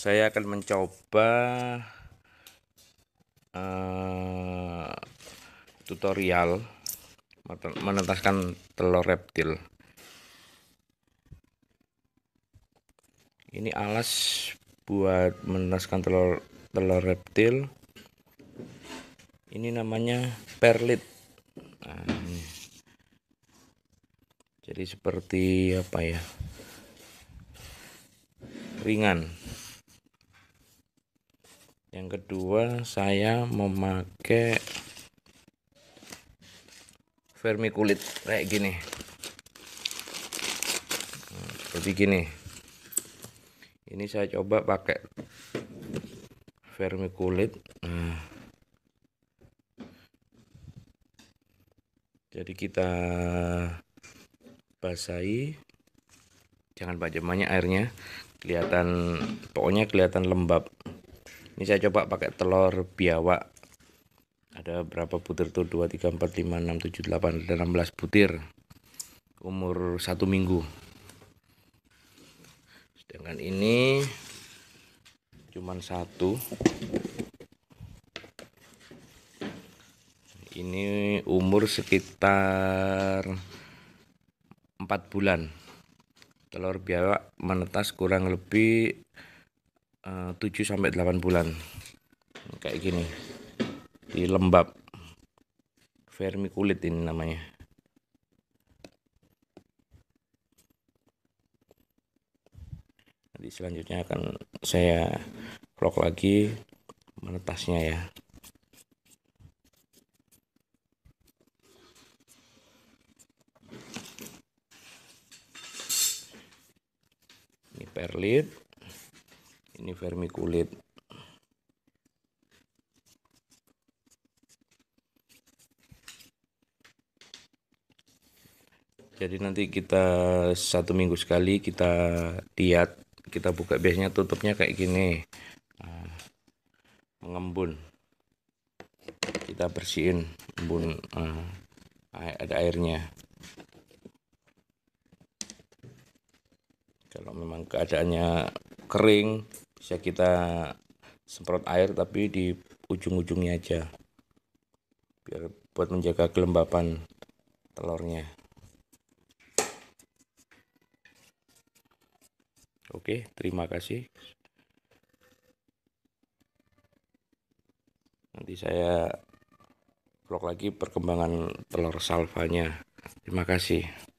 saya akan mencoba uh, tutorial menetaskan telur reptil ini alas buat menetaskan telur telur reptil ini namanya perlit nah, ini. jadi seperti apa ya ringan yang kedua saya memakai kulit kayak gini hmm, seperti gini ini saya coba pakai vermikulit nah. Hmm. jadi kita basahi jangan banyak-banyak airnya kelihatan pokoknya kelihatan lembab ini saya coba pakai telur biawak ada berapa butir tuh 2 3 4 5 6 7 8 16 butir umur satu minggu sedangkan ini cuman satu ini umur sekitar 4 bulan telur biawak menetas kurang lebih 7 eh, sampai 8 bulan. Kayak gini. Di lembab. kulit ini namanya. Nanti selanjutnya akan saya vlog lagi menetasnya ya. Ini perlit ini kulit. jadi nanti kita satu minggu sekali kita lihat kita buka biasanya tutupnya kayak gini nah, mengembun kita bersihin embun eh, ada airnya kalau memang keadaannya kering bisa kita semprot air tapi di ujung-ujungnya aja biar buat menjaga kelembapan telurnya oke terima kasih nanti saya vlog lagi perkembangan telur salvanya terima kasih